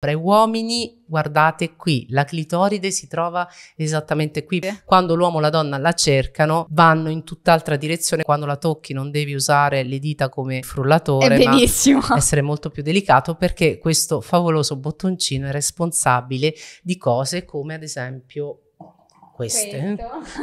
Tra uomini, guardate qui, la clitoride si trova esattamente qui. Quando l'uomo e la donna la cercano, vanno in tutt'altra direzione. Quando la tocchi non devi usare le dita come frullatore, è benissimo. ma essere molto più delicato perché questo favoloso bottoncino è responsabile di cose come ad esempio queste. Questo.